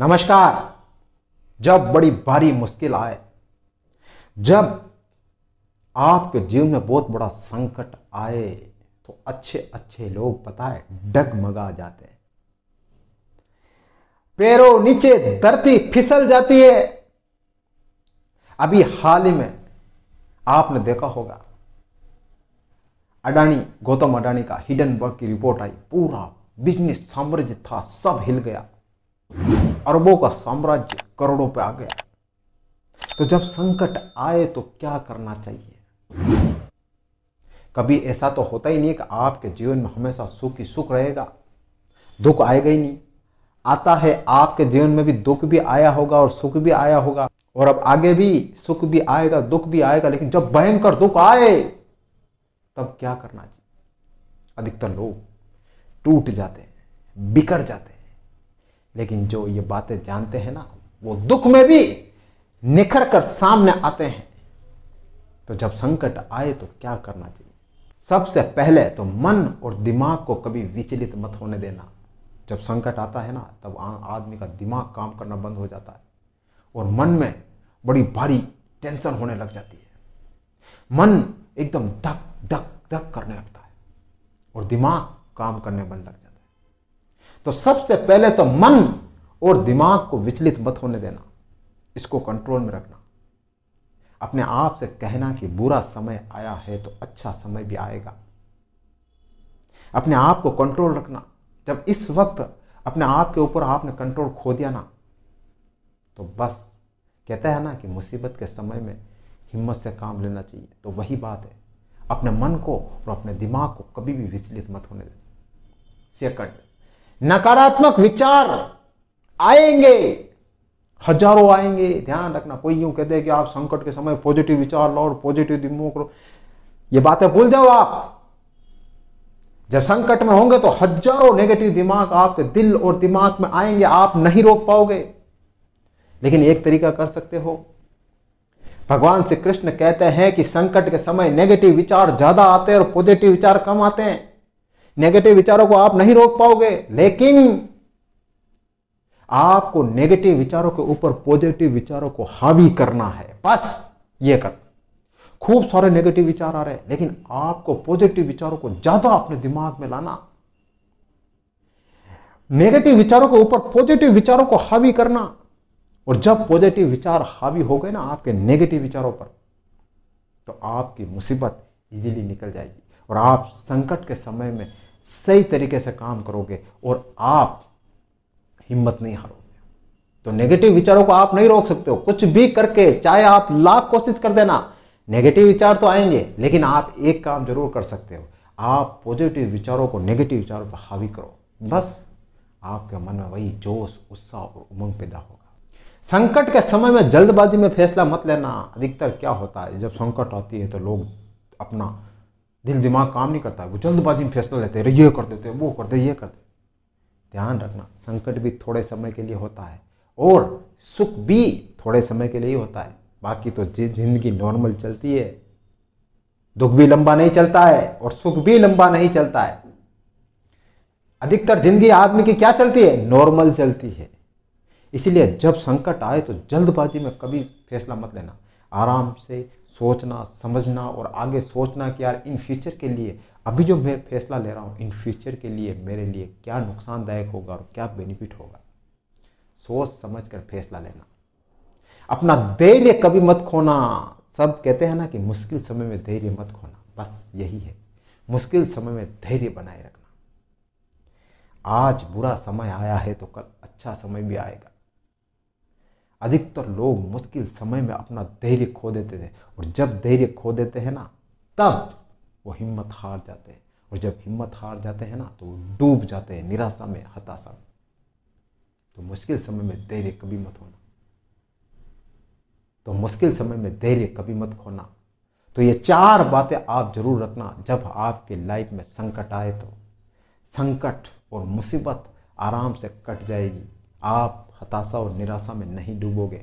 नमस्कार जब बड़ी भारी मुश्किल आए जब आपके जीवन में बहुत बड़ा संकट आए तो अच्छे अच्छे लोग पता है डगमगा जाते हैं पैरों नीचे धरती फिसल जाती है अभी हाल ही में आपने देखा होगा अडानी गौतम अडानी का हिडन वर्क की रिपोर्ट आई पूरा बिजनेस साम्राज्य था सब हिल गया अरबों का साम्राज्य करोड़ों पे आ गया तो जब संकट आए तो क्या करना चाहिए कभी ऐसा तो होता ही नहीं कि आपके जीवन में हमेशा सुख ही सुख रहेगा दुख आएगा ही नहीं आता है आपके जीवन में भी दुख भी आया होगा और सुख भी आया होगा और अब आगे भी सुख भी आएगा दुख भी आएगा लेकिन जब भयंकर दुख आए तब क्या करना चाहिए अधिकतर लोग टूट जाते हैं बिकर जाते हैं लेकिन जो ये बातें जानते हैं ना वो दुख में भी निखर कर सामने आते हैं तो जब संकट आए तो क्या करना चाहिए सबसे पहले तो मन और दिमाग को कभी विचलित मत होने देना जब संकट आता है ना तब आदमी का दिमाग काम करना बंद हो जाता है और मन में बड़ी भारी टेंशन होने लग जाती है मन एकदम धक धक धक करने लगता है और दिमाग काम करने बंद लग जाता है तो सबसे पहले तो मन और दिमाग को विचलित मत होने देना इसको कंट्रोल में रखना अपने आप से कहना कि बुरा समय आया है तो अच्छा समय भी आएगा अपने आप को कंट्रोल रखना जब इस वक्त अपने आप के ऊपर आपने कंट्रोल खो दिया ना तो बस कहते हैं ना कि मुसीबत के समय में हिम्मत से काम लेना चाहिए तो वही बात है अपने मन को और अपने दिमाग को कभी भी विचलित मत होने देना सेकंड नकारात्मक विचार आएंगे हजारों आएंगे ध्यान रखना कोई यूं कहते हैं कि आप संकट के समय पॉजिटिव विचार लो और पॉजिटिव दिमाग करो ये बातें भूल जाओ आप जब संकट में होंगे तो हजारों नेगेटिव दिमाग आपके दिल और दिमाग में आएंगे आप नहीं रोक पाओगे लेकिन एक तरीका कर सकते हो भगवान श्री कृष्ण कहते हैं कि संकट के समय नेगेटिव विचार ज्यादा आते हैं और पॉजिटिव विचार कम आते हैं नेगेटिव विचारों को आप नहीं रोक पाओगे लेकिन आपको नेगेटिव विचारों के ऊपर पॉजिटिव विचारों को हावी करना है बस ये कर खूब सारे नेगेटिव विचार आ रहे हैं लेकिन आपको पॉजिटिव विचारों को ज्यादा अपने दिमाग में लाना नेगेटिव विचारों के ऊपर पॉजिटिव विचारों को हावी करना और जब पॉजिटिव विचार हावी हो गए ना आपके नेगेटिव विचारों पर तो आपकी मुसीबत इजीली निकल जाएगी और आप संकट के समय में सही तरीके से काम करोगे और आप हिम्मत नहीं हारोगे तो नेगेटिव विचारों को आप नहीं रोक सकते हो कुछ भी करके चाहे आप लाख कोशिश कर देना नेगेटिव विचार तो आएंगे लेकिन आप एक काम जरूर कर सकते हो आप पॉजिटिव विचारों को नेगेटिव विचारों पर हावी करो बस आपके मन में वही जोश उत्साह और उमंग पैदा होगा संकट के समय में जल्दबाजी में फैसला मत लेना अधिकतर क्या होता है जब संकट आती है तो लोग अपना दिल दिमाग काम नहीं करता वो जल्दबाजी में फैसला लेते हैं ये कर देते हैं वो कर दे ये कर दे ध्यान रखना संकट भी थोड़े समय के लिए होता है और सुख भी थोड़े समय के लिए ही होता है बाकी तो जिंदगी नॉर्मल चलती है दुख भी लंबा नहीं चलता है और सुख भी लंबा नहीं चलता है अधिकतर जिंदगी आदमी की क्या चलती है नॉर्मल चलती है इसीलिए जब संकट आए तो जल्दबाजी में कभी फैसला मत लेना आराम से सोचना समझना और आगे सोचना कि यार इन फ्यूचर के लिए अभी जो मैं फैसला ले रहा हूँ इन फ्यूचर के लिए मेरे लिए क्या नुकसानदायक होगा और क्या बेनिफिट होगा सोच समझ कर फैसला लेना अपना धैर्य कभी मत खोना सब कहते हैं ना कि मुश्किल समय में धैर्य मत खोना बस यही है मुश्किल समय में धैर्य बनाए रखना आज बुरा समय आया है तो कल अच्छा समय भी आएगा अधिकतर लोग मुश्किल समय में अपना धैर्य खो देते थे और जब धैर्य खो देते हैं ना तब वो हिम्मत हार जाते हैं और जब हिम्मत हार जाते हैं ना तो वो डूब जाते हैं निराशा में हताशा में तो मुश्किल समय में धैर्य कभी मत होना तो मुश्किल समय में धैर्य कभी मत खोना तो ये चार बातें आप जरूर रखना जब आपके लाइफ में संकट आए तो संकट और मुसीबत आराम से कट जाएगी आप हताशा और निराशा में नहीं डूबोगे